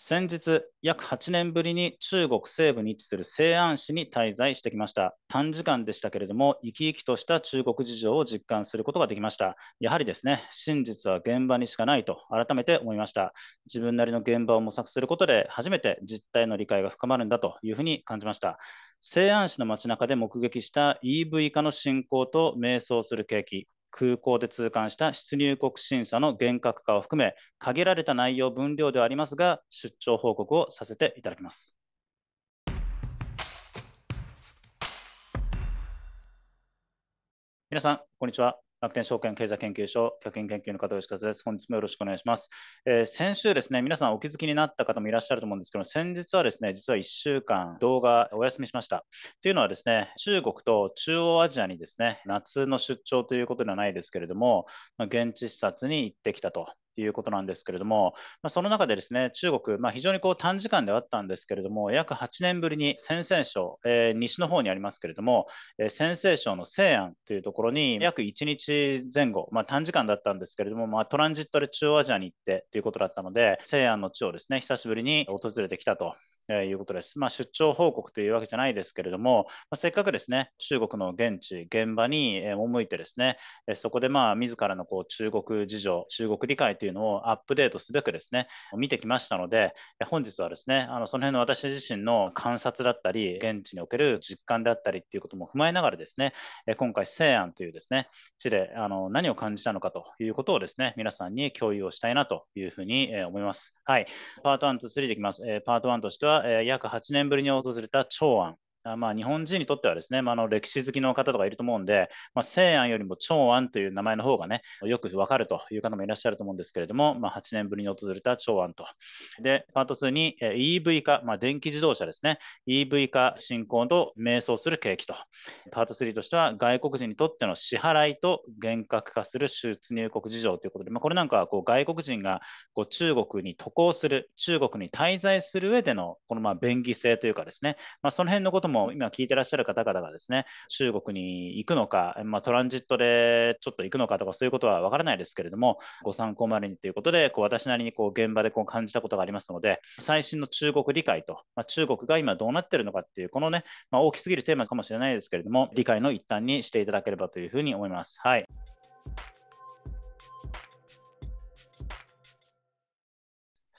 先日、約8年ぶりに中国西部に位置する西安市に滞在してきました。短時間でしたけれども、生き生きとした中国事情を実感することができました。やはりですね、真実は現場にしかないと改めて思いました。自分なりの現場を模索することで、初めて実態の理解が深まるんだというふうに感じました。西安市の街中で目撃した EV 化の進行と迷走する景気、空港で通関した出入国審査の厳格化を含め、限られた内容分量ではありますが、出張報告をさせていただきます。皆さん、こんにちは。楽天証券経済研究所客員研究の片吉和です。本日もよろしくお願いします、えー、先週ですね、皆さんお気づきになった方もいらっしゃると思うんですけど、先日はですね、実は1週間動画お休みしました。というのはですね、中国と中央アジアにですね、夏の出張ということではないですけれども、ま現地視察に行ってきたということなんですけれども、まあ、その中でですね、中国、まあ、非常にこう短時間ではあったんですけれども、約8年ぶりに陝西省、えー、西の方にありますけれども、えー、陝西省の西安というところに約1日前後、まあ、短時間だったんですけれども、まあ、トランジットで中央アジアに行ってということだったので、西安の地をですね、久しぶりに訪れてきたとえいうことです。まあ、出張報告というわけじゃないですけれども、まあ、せっかくですね、中国の現地、現場に赴いてですね、そこでまあ自らのこう中国事情、中国理解というのをアップデートすべくですね、見てきましたので、本日はですね、あのその辺の私自身の観察だったり、現地における実感であったりっていうことも踏まえながらですね、今回、西安というですね、地であの何を感じたのかということをですね、皆さんに共有をしたいなというふうに思います。はい。パート1、と3でいきます。パート1としては、え約8年ぶりに訪れた長安。まあ、日本人にとってはですね、まあ、の歴史好きの方とかいると思うんで、まあ、西安よりも長安という名前の方がね、よくわかるという方もいらっしゃると思うんですけれども、まあ、8年ぶりに訪れた長安と。で、パート2に EV 化、まあ、電気自動車ですね、EV 化進行と迷走する景気と。パート3としては、外国人にとっての支払いと厳格化する出入国事情ということで、まあ、これなんかはこう外国人がこう中国に渡航する、中国に滞在する上でのこのまあ便宜性というかですね、まあ、その辺のこともも今聞いてらっしゃる方々がですね、中国に行くのか、まあ、トランジットでちょっと行くのかとかそういうことはわからないですけれども、ご参考までにということで、こう私なりにこう現場でこう感じたことがありますので、最新の中国理解と、まあ、中国が今どうなってるのかっていう、このね、まあ、大きすぎるテーマかもしれないですけれども、理解の一端にしていただければというふうに思います。はい。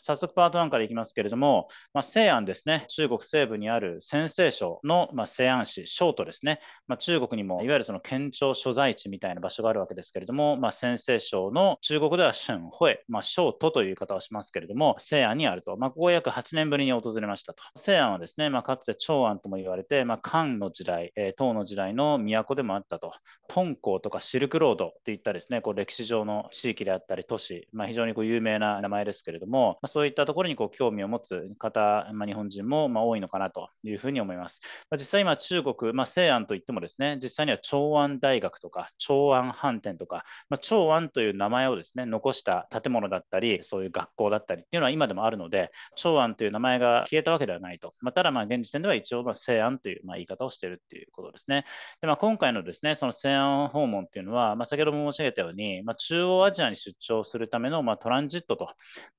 早速パート1からいきますけれども、まあ、西安ですね、中国西部にある陝西省の、まあ、西安市、省都ですね、まあ、中国にもいわゆるその県庁所在地みたいな場所があるわけですけれども、まあ、陝西省の中国ではシェンホエ、まあ、省都という言い方をしますけれども、西安にあると、まあ、ここ約8年ぶりに訪れましたと。西安はですね、まあ、かつて長安とも言われて、まあ、漢の時代、えー、唐の時代の都でもあったと。敦煌とかシルクロードとていったですね、こう歴史上の地域であったり都市、まあ、非常にこう有名な名前ですけれども、まあそういったところにこう興味を持つ方、まあ、日本人もま多いのかなというふうに思います。まあ、実際今中国、まあ、西安といってもですね、実際には長安大学とか長安飯店とか、まあ、長安という名前をですね、残した建物だったり、そういう学校だったりっていうのは今でもあるので、長安という名前が消えたわけではないと。まただま現時点では一応ま西安というま言い方をしているっていうことですね。でまあ、今回のですね、その西安訪問っていうのは、ま先ほども申し上げたように、ま中央アジアに出張するためのまトランジットと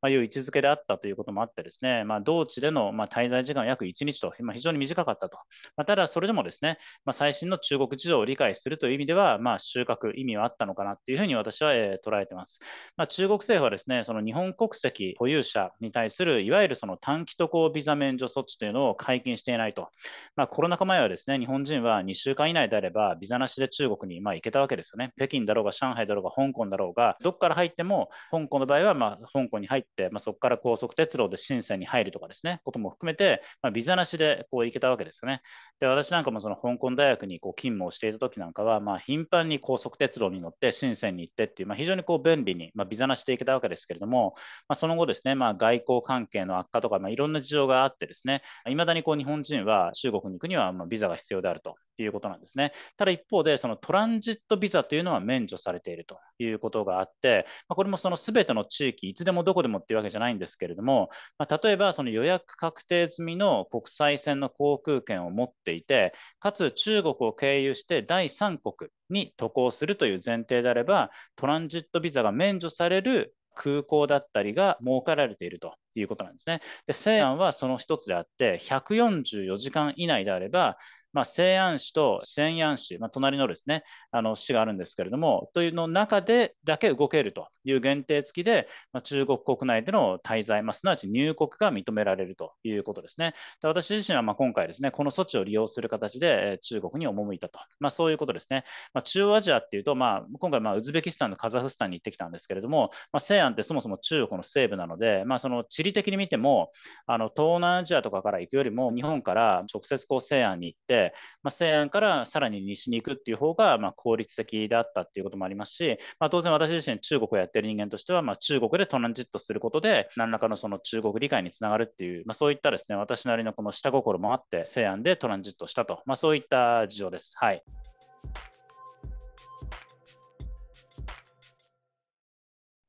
いう位置づけであったということもあってですね、まあ、同地でのま滞在時間は約1日と、まあ、非常に短かったと。まあ、ただ、それでもですね、ま最新の中国事情を理解するという意味では、ま収穫、意味はあったのかなというふうに私は、え捉えてます。ま中国政府はですね、その日本国籍保有者に対する、いわゆるその短期渡航ビザ免除措置というのを解禁していないと。まコロナ禍前はですね、日本人は2週間以内であれば、ビザなしで中国にま行けたわけですよね。北京だろうが、上海だろうが、香港だろうが、どこから入っても、香港の場合は、ま香港に入って、まそこからから高速鉄道で深センに入るとかですね、ことも含めて、まあ、ビザなしでこう行けたわけですよね。で、私なんかもその香港大学にこう勤務をしていた時なんかは、まあ、頻繁に高速鉄道に乗って深センに行ってっていう、まあ、非常にこう便利に、まあ、ビザなしで行けたわけですけれども、まあ、その後ですね、まあ、外交関係の悪化とか、まあ、いろんな事情があってですね、いまだにこう日本人は中国に行くにはまあビザが必要であると。っていうことなんですね。ただ一方で、そのトランジットビザというのは免除されているということがあって、まあ、これもそのすべての地域、いつでもどこでもっていうわけじゃないんですけれども、まあ、例えばその予約確定済みの国際線の航空券を持っていて、かつ中国を経由して第三国に渡航するという前提であれば、トランジットビザが免除される空港だったりが設かられているということなんですね。で西安はその一つであって、144時間以内であれば、まあ、西安市と西安市、まあ、隣のですね、あの市があるんですけれども、というの中でだけ動けるという限定付きで、まあ、中国国内での滞在、まあ、すなわち入国が認められるということですね。で私自身はまあ今回ですね、この措置を利用する形で中国に赴いたと、まあ、そういうことですね。まあ、中央アジアっていうと、まあ、今回、ウズベキスタンとカザフスタンに行ってきたんですけれども、まあ、西安ってそもそも中国の西部なので、まあ、その地理的に見ても、あの東南アジアとかから行くよりも、日本から直接こう西安に行って、で、まあ、西安からさらに西に行くっていう方がまあ効率的だったっていうこともありますし、まあ、当然私自身中国をやってる人間としては、まあ、中国でトランジットすることで何らかのその中国理解につながるっていう、まあ、そういったですね私なりのこの下心もあって西安でトランジットしたと、まあ、そういった事情です。はい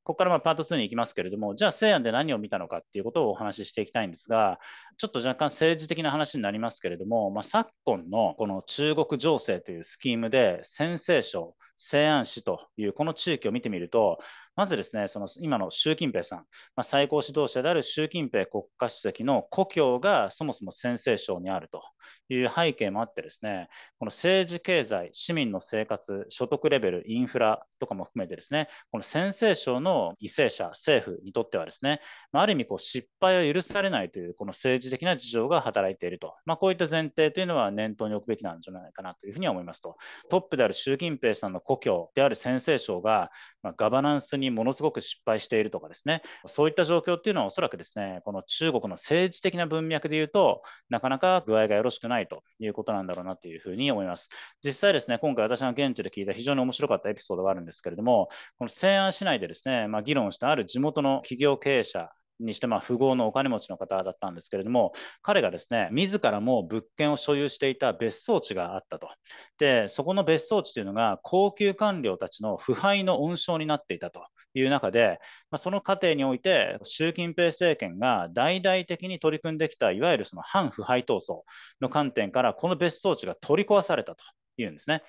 ここからまパート2に行きますけれども、じゃあ西安で何を見たのかっていうことをお話ししていきたいんですが、ちょっと若干政治的な話になりますけれども、まあ、昨今のこの中国情勢というスキームで、陝西省、西安市というこの地域を見てみると、まずですね、その今の習近平さん、まあ、最高指導者である習近平国家主席の故郷がそもそも陝西省にあるという背景もあってですね、この政治、経済、市民の生活、所得レベル、インフラとかも含めてですね、この陝西省の為政者、政府にとってはですね、まあ、ある意味こう失敗を許されないというこの政治的な事情が働いていると、まあ、こういった前提というのは念頭に置くべきなんじゃないかなというふうには思いますと、トップである習近平さんの故郷である陝西省が、まガバナンスにものすごく失敗しているとかですね、そういった状況っていうのはおそらくですね、この中国の政治的な文脈で言うと、なかなか具合がよろしくないということなんだろうなというふうに思います。実際ですね、今回私が現地で聞いた非常に面白かったエピソードがあるんですけれども、この西安市内でですね、まあ、議論したある地元の企業経営者にして、まあ、富豪のお金持ちの方だったんですけれども、彼がですね、自らも物件を所有していた別荘地があったと。で、そこの別荘地というのが、高級官僚たちの腐敗の温床になっていたという中で、まあ、その過程において、習近平政権が大々的に取り組んできた、いわゆるその反腐敗闘争の観点から、この別荘地が取り壊されたと。いうんですね。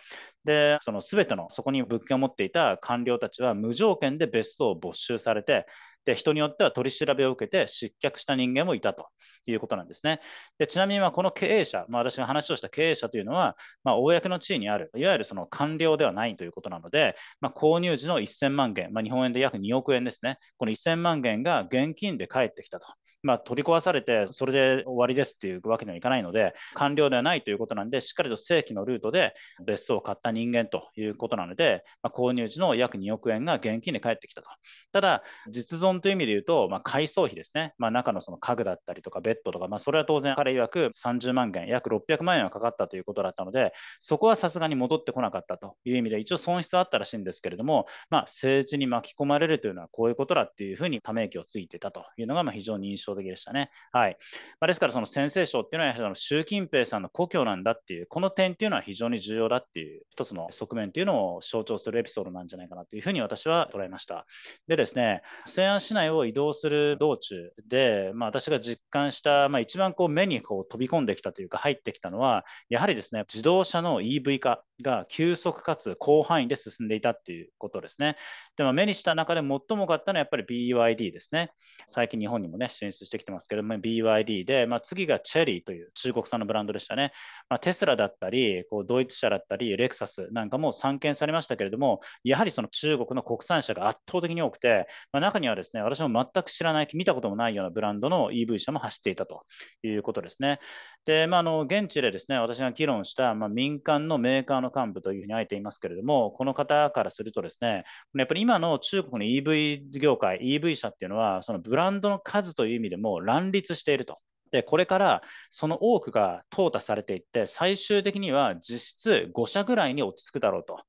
で、その全てのそこに物件を持っていた官僚たちは無条件で別荘を没収されて、で、人によっては取り調べを受けて失脚した人間もいたということなんですね。でちなみに、この経営者、まあ、私が話をした経営者というのは、まあ、公の地位にある、いわゆるその官僚ではないということなので、まあ、購入時の1000万元、まあ、日本円で約2億円ですね、この1000万元が現金で返ってきたとまあ、取り壊されて、それで終わりですっていうわけにはいかないので、完了ではないということなんで、しっかりと正規のルートで別荘を買った人間ということなので、まあ、購入時の約2億円が現金で返ってきたと。ただ、実存という意味で言うと、まあ、改装費ですね、まあ、中のその家具だったりとか、ベッドとか、まあ、それは当然、彼曰く30万元、約600万円はかかったということだったので、そこはさすがに戻ってこなかったという意味で、一応損失はあったらしいんですけれども、まあ、政治に巻き込まれるというのはこういうことだっていうふうにため息をついてたというのが、まあ、非常に印象象的でしたね。はいまあ、ですから、その先生賞っていうのは、その習近平さんの故郷なんだっていう、この点っていうのは非常に重要だっていう、一つの側面っていうのを象徴するエピソードなんじゃないかなというふうに私は捉えました。でですね、西安市内を移動する道中で、まあ、私が実感した、まあ、一番こう目にこう飛び込んできたというか、入ってきたのは、やはりですね、自動車の EV 化が急速かつ広範囲で進んでいたっていうことですね。でも目にした中で最も多かったのはやっぱり BYD ですね。最近日本にもね、進出立してきてますけども、BYD で、まあ、次がチェリーという中国産のブランドでしたね。まあ、テスラだったり、こうドイツ車だったり、レクサスなんかも参見されましたけれども、やはりその中国の国産車が圧倒的に多くて、まあ、中にはですね、私も全く知らない、見たこともないようなブランドの EV 車も走っていたということですね。で、まあ、あの現地でですね、私が議論した、まあ、民間のメーカーの幹部というふうにあえていますけれども、この方からするとですね、やっぱり今の中国の EV 業界、EV 車っていうのは、そのブランドの数という意味ででも乱立していると。で、これからその多くが淘汰されていって、最終的には実質5社ぐらいに落ち着くだろうと。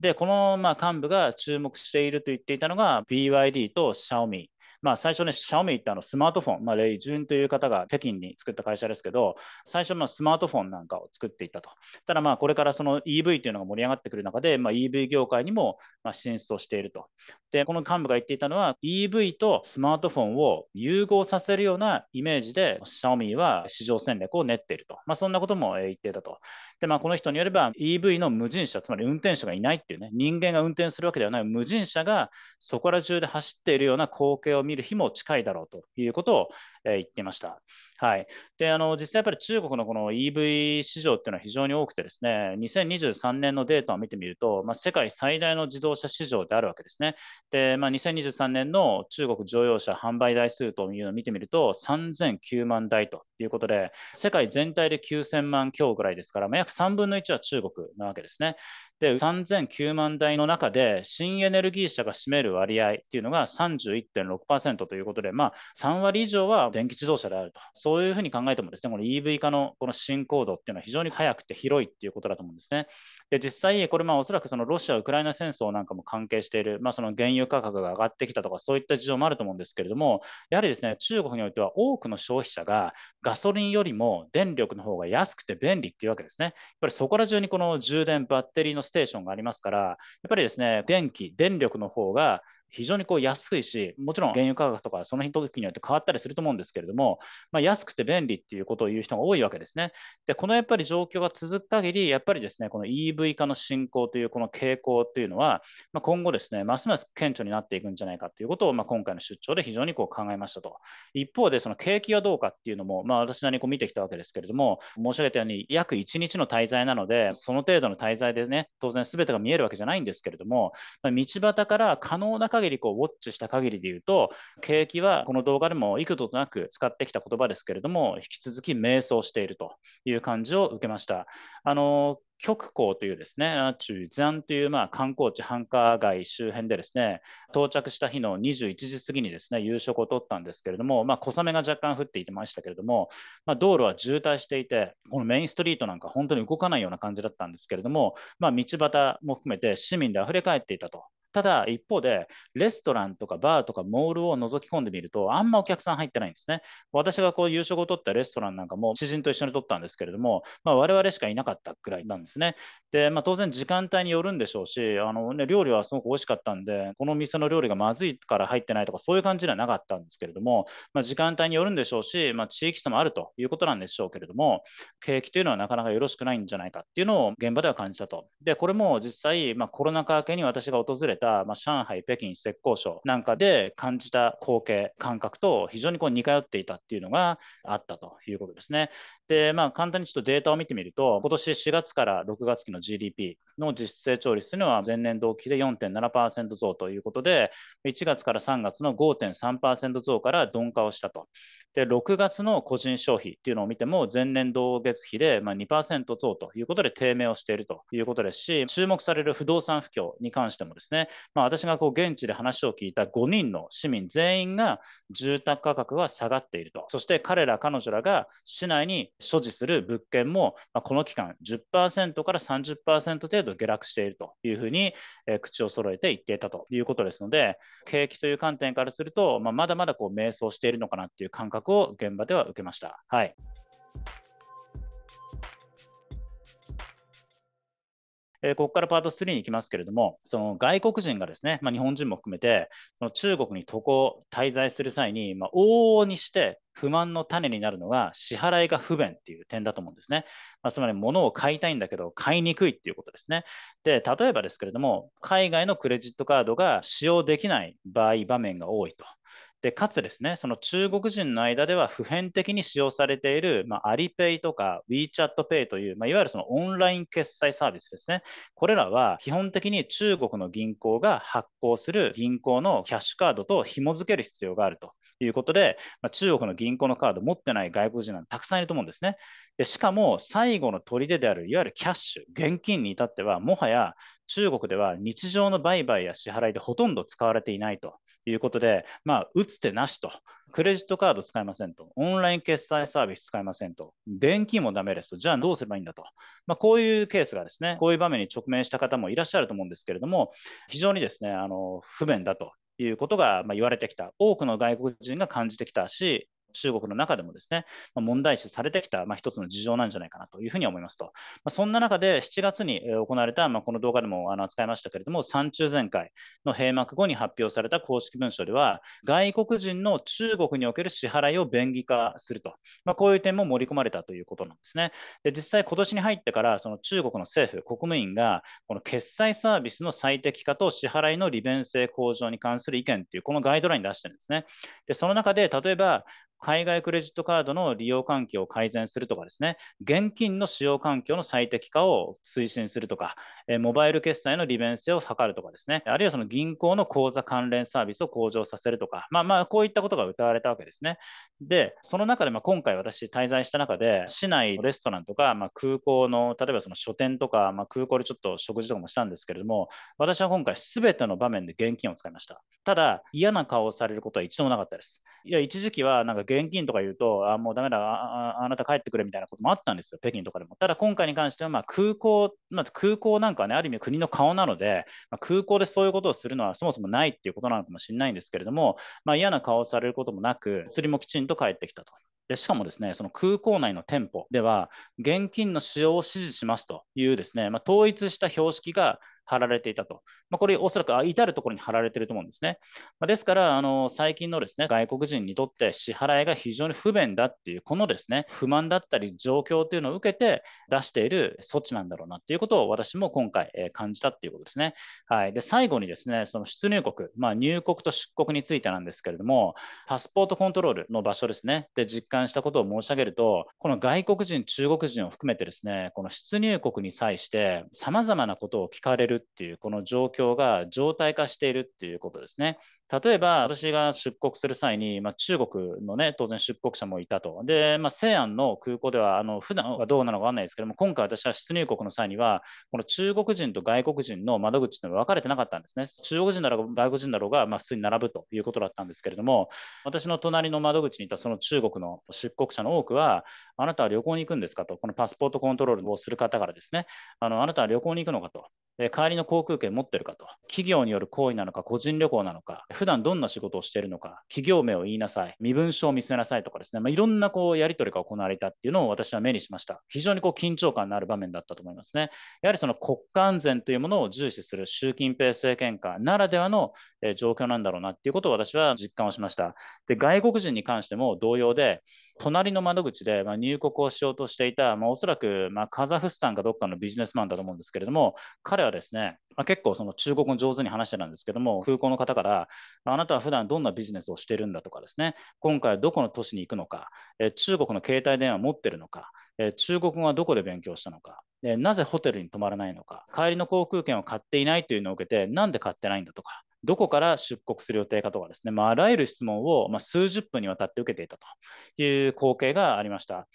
で、このまあ幹部が注目していると言っていたのが、BYD と Xiaomi まあ、最初ね、シャオミってあのスマートフォン、まあ、レイ・ジュンという方が北京に作った会社ですけど、最初、スマートフォンなんかを作っていたと。ただ、これからその EV というのが盛り上がってくる中で、まあ、EV 業界にもまあ進出をしていると。で、この幹部が言っていたのは、EV とスマートフォンを融合させるようなイメージで、シャオミは市場戦略を練っていると。まあ、そんなことも言っていたと。で、まあ、この人によれば、EV の無人車、つまり運転手がいないっていうね、人間が運転するわけではない無人車がそこら中で走っているような光景を見見る日も近いだろうということを、え言っていました。はい、であの実際、やっぱり中国のこの EV 市場っていうのは非常に多くて、ですね2023年のデータを見てみると、まあ、世界最大の自動車市場であるわけですね。で、まあ、2023年の中国乗用車販売台数というのを見てみると、3009万台ということで、世界全体で9000万強ぐらいですから、まあ、約3分の1は中国なわけですね。で、3009万台の中で、新エネルギー車が占める割合っていうのが31.6%ということで、まあ、3割以上は電気自動車であると、そういうふうに考えてもですね、この EV 化のこの進行度っていうのは非常に速くて広いっていうことだと思うんですね。で、実際、これ、まあ、おそらくそのロシア・ウクライナ戦争なんかも関係している、まあ、その原油価格が上がってきたとか、そういった事情もあると思うんですけれども、やはりですね、中国においては多くの消費者がガソリンよりも電力の方が安くて便利っていうわけですね。やっぱりそこら中にこの充電、バッテリーのステーションがありますから、やっぱりですね、電気、電力の方が非常にこう安いし、もちろん原油価格とかその時によって変わったりすると思うんですけれども、まあ、安くて便利っていうことを言う人が多いわけですね。で、このやっぱり状況が続く限り、やっぱりですね、この EV 化の進行というこの傾向というのは、まあ、今後ですね、ますます顕著になっていくんじゃないかということを、まあ、今回の出張で非常にこう考えましたと。一方で、その景気がどうかっていうのも、まあ、私なりにこう見てきたわけですけれども、申し上げたように、約1日の滞在なので、その程度の滞在でね、当然すべてが見えるわけじゃないんですけれども、まあ、道端から可能な限限りこうウォッチした限りで言うと、景気はこの動画でも幾度となく使ってきた言葉ですけれども、引き続き迷走しているという感じを受けました。あの極光というですね、中山というまあ観光地繁華街周辺でですね、到着した日の21時過ぎにですね、夕食をとったんですけれども、まあ、小雨が若干降っていてましたけれども、まあ、道路は渋滞していて、このメインストリートなんか本当に動かないような感じだったんですけれども、まあ、道端も含めて市民であふれ返っていたとただ、一方で、レストランとかバーとかモールを覗き込んでみると、あんまお客さん入ってないんですね。私がこう夕食を取ったレストランなんかも、知人と一緒に取ったんですけれども、まあ、我々しかいなかったくらいなんですね。で、まあ、当然、時間帯によるんでしょうし、あのね、料理はすごく美味しかったんで、この店の料理がまずいから入ってないとか、そういう感じではなかったんですけれども、まあ、時間帯によるんでしょうし、まあ、地域差もあるということなんでしょうけれども、景気というのはなかなかよろしくないんじゃないかっていうのを現場では感じたと。で、これも実際、まあ、コロナ禍明けに私が訪れた、まあ、上海、北京、浙江省なんかで感じた光景、感覚と非常にこう似通っていたっていうのがあったということですね。で、まあ、簡単にちょっとデータを見てみると、今年4月から6月期の GDP の実質成長率というのは前年同期で4.7%増ということで、1月から3月の5.3%増から鈍化をしたと。で、6月の個人消費っていうのを見ても、前年同月比で2%増ということで低迷をしているということですし、注目される不動産不況に関してもですね、まあ、私がこう現地で話を聞いた5人の市民全員が住宅価格は下がっていると、そして彼ら、彼女らが市内に所持する物件も、まあ、この期間10%から30%程度下落しているというふうに、えー、口を揃えて言っていたということですので、景気という観点からすると、まあ、まだまだこう迷走しているのかなっていう感覚を現場では受けました。はいえー、ここからパート3に行きますけれども、その外国人がですね、まあ、日本人も含めて、その中国に渡航、滞在する際に、まあ、往々にして不満の種になるのが支払いが不便っていう点だと思うんですね。まあ、つまり物を買いたいんだけど買いにくいっていうことですね。で、例えばですけれども、海外のクレジットカードが使用できない場合、場面が多いと。で、かつですね、その中国人の間では普遍的に使用されている、まあ、アリペイとか WeChatPay という、まあ、いわゆるそのオンライン決済サービスですね。これらは基本的に中国の銀行が発行する銀行のキャッシュカードと紐付ける必要があるということで、まあ、中国の銀行のカード持ってない外国人なんてたくさんいると思うんですね。でしかも最後の砦であるいわゆるキャッシュ、現金に至ってはもはや中国では日常の売買や支払いでほとんど使われていないと。いうことで、まあ、打つ手なしと、クレジットカード使えませんと、オンライン決済サービス使えませんと、現金もダメですと、じゃあどうすればいいんだと、まあ、こういうケースがですね、こういう場面に直面した方もいらっしゃると思うんですけれども、非常にですね、あの不便だということが言われてきた、多くの外国人が感じてきたし、中国の中でもですね、問題視されてきた、まあ、一つの事情なんじゃないかなというふうに思いますと、まあ、そんな中で7月に行われた、まあ、この動画でもあの扱いましたけれども、三中全会の閉幕後に発表された公式文書では、外国人の中国における支払いを便宜化すると、まあ、こういう点も盛り込まれたということなんですね。で実際、今年に入ってから、その中国の政府、国務院が、この決済サービスの最適化と支払いの利便性向上に関する意見という、このガイドライン出してるんですね。でその中で例えば海外クレジットカードの利用環境を改善するとかですね、現金の使用環境の最適化を推進するとか、モバイル決済の利便性を図るとかですね、あるいはその銀行の口座関連サービスを向上させるとか、まあまあ、こういったことが謳われたわけですね。で、その中で、ま今回私滞在した中で、市内のレストランとか、まあ、空港の、例えばその書店とか、まあ、空港でちょっと食事とかもしたんですけれども、私は今回すべての場面で現金を使いました。ただ、嫌な顔をされることは一度もなかったです。いや、一時期はなんか現金とか言うと、あもうだめだあ、あなた帰ってくれみたいなこともあったんですよ、北京とかでも。ただ今回に関しては、ま空港、まあ、空港なんかね、ある意味国の顔なので、まあ、空港でそういうことをするのはそもそもないっていうことなのかもしれないんですけれども、まあ、嫌な顔をされることもなく、釣りもきちんと帰ってきたと。でしかもですね、その空港内の店舗では、現金の使用を指示しますというですね、まあ、統一した標識が貼られていたと。まあ、これ、おそらく至る所に貼られていると思うんですね。まあ、ですから、あの最近のですね外国人にとって支払いが非常に不便だっていう、このですね不満だったり状況というのを受けて出している措置なんだろうなっていうことを私も今回、え感じたっていうことですね。はい、で最後にですねその出入国、まあ、入国と出国についてなんですけれども、パスポートコントロールの場所ですね、で実感したことを申し上げると、この外国人、中国人を含めてですね、この出入国に際して、さまざまなことを聞かれるっていうこの状況が常態化しているっていうことですね。例えば私が出国する際に、まあ、中国のね当然出国者もいたと。で、まあ、西安の空港ではあの普段はどうなのかわかんないですけども今回私は出入国の際にはこの中国人と外国人の窓口っていうのは分かれてなかったんですね。中国人だろうが外国人だろうが、まあ、普通に並ぶということだったんですけれども私の隣の窓口にいたその中国の出国者の多くはあなたは旅行に行くんですかとこのパスポートコントロールをする方からですねあのあなたは旅行に行くのかと代わりの航空券持ってるかと、企業による行為なのか、個人旅行なのか、普段どんな仕事をしているのか、企業名を言いなさい、身分証を見せなさいとかですね、まあ、いろんなこうやり取りが行われたっていうのを私は目にしました。非常にこう緊張感のある場面だったと思いますね。やはりその国家安全というものを重視する習近平政権下ならではの状況なんだろうなっていうことを私は実感をしました。で外国人に関しても同様で、隣の窓口で、ま入国をしようとしていた、まあ、おそらく、まカザフスタンかどっかのビジネスマンだと思うんですけれども、彼はですね、まあ、結構その中国語上手に話してたんですけども、空港の方から、あなたは普段どんなビジネスをしてるんだとかですね、今回どこの都市に行くのか、え中国の携帯電話持ってるのか、え中国語はどこで勉強したのか、えなぜホテルに泊まらないのか、帰りの航空券を買っていないというのを受けて、なんで買ってないんだとか、どこから出国する予定かとかですね、まあ、あらゆる質問を、ま数十分にわたって受けていたという光景がありました。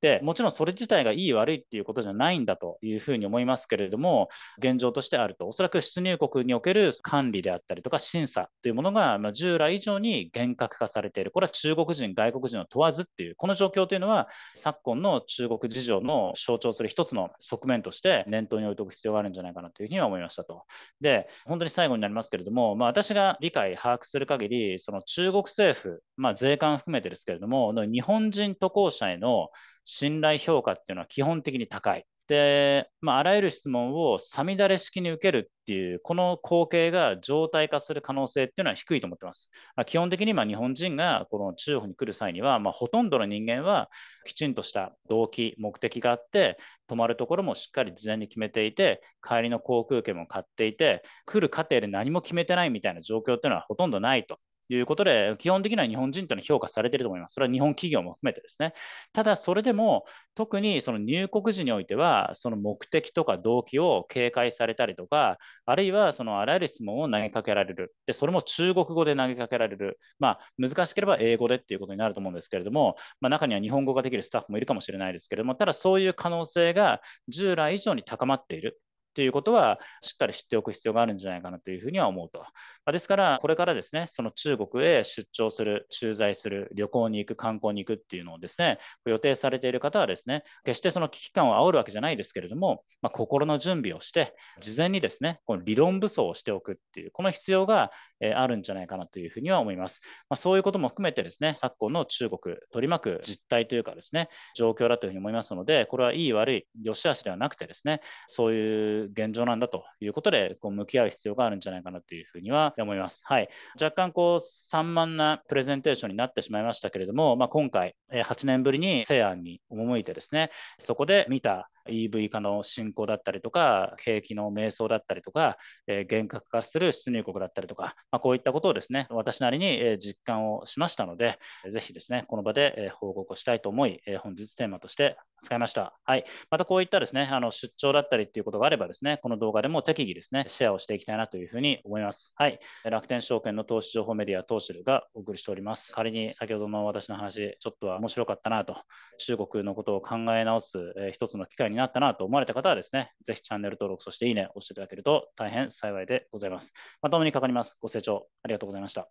で、もちろんそれ自体がいい悪いっていうことじゃないんだというふうに思いますけれども、現状としてあると、おそらく出入国における管理であったりとか審査というものが、ま従来以上に厳格化されている。これは中国人、外国人を問わずっていう、この状況というのは、昨今の中国事情の象徴する一つの側面として念頭に置いておく必要があるんじゃないかなというふうには思いましたと。で、本当に最後になりますけれども、まあ、私が理解、把握する限り、その中国政府、まあ、税関含めてですけれども、日本人渡航者への信頼評価っていうのは基本的に高い。で、まあ、あらゆる質問をさみだれ式に受けるっていう、この光景が常態化する可能性っていうのは低いと思ってます。まあ、基本的にま日本人がこの中国に来る際には、まあ、ほとんどの人間はきちんとした動機、目的があって、泊まるところもしっかり事前に決めていて、帰りの航空券も買っていて、来る過程で何も決めてないみたいな状況っていうのはほとんどないということで、基本的には日本人というのは評価されていると思います。それは日本企業も含めてですね。ただ、それでも、特にその入国時においては、その目的とか動機を警戒されたりとか、あるいはそのあらゆる質問を投げかけられる。で、それも中国語で投げかけられる。まあ、難しければ英語でっていうことになると思うんですけれども、まあ、中には日本語ができるスタッフもいるかもしれないですけれども、ただそういう可能性が従来以上に高まっている。っていうことは、しっかり知っておく必要があるんじゃないかなというふうには思うと。まあ、ですから、これからですね、その中国へ出張する、駐在する、旅行に行く、観光に行くっていうのをですね、予定されている方はですね、決してその危機感を煽るわけじゃないですけれども、まあ、心の準備をして、事前にですね、この理論武装をしておくっていう、この必要がえあるんじゃないかなというふうには思います。まあ、そういうことも含めてですね、昨今の中国取り巻く実態というかですね、状況だというふうに思いますので、これはいい悪い、良し悪しではなくてですね、そういう現状なんだということで、こう向き合う必要があるんじゃないかなというふうには思います。はい。若干こう散漫なプレゼンテーションになってしまいましたけれども、まあ、今回、8年ぶりに西安に赴いてですね、そこで見た EV 化の進行だったりとか、景気の迷走だったりとか、えー、厳格化する出入国だったりとか、まあ、こういったことをですね、私なりに実感をしましたので、ぜひですね、この場で報告をしたいと思い、本日テーマとして扱いました。はい。またこういったですね、あの出張だったりっていうことがあればですね、この動画でも適宜ですね、シェアをしていきたいなというふうに思います。はい。楽天証券の投資情報メディア、投資がお送りしております。仮に先ほどの私の話、ちょっとは面白かったなと、中国のことを考え直す、えー、一つの機会になったなと思われた方はですね、ぜひチャンネル登録、そしていいね押していただけると大変幸いでございます。まともにかかります。ご清聴ありがとうございました。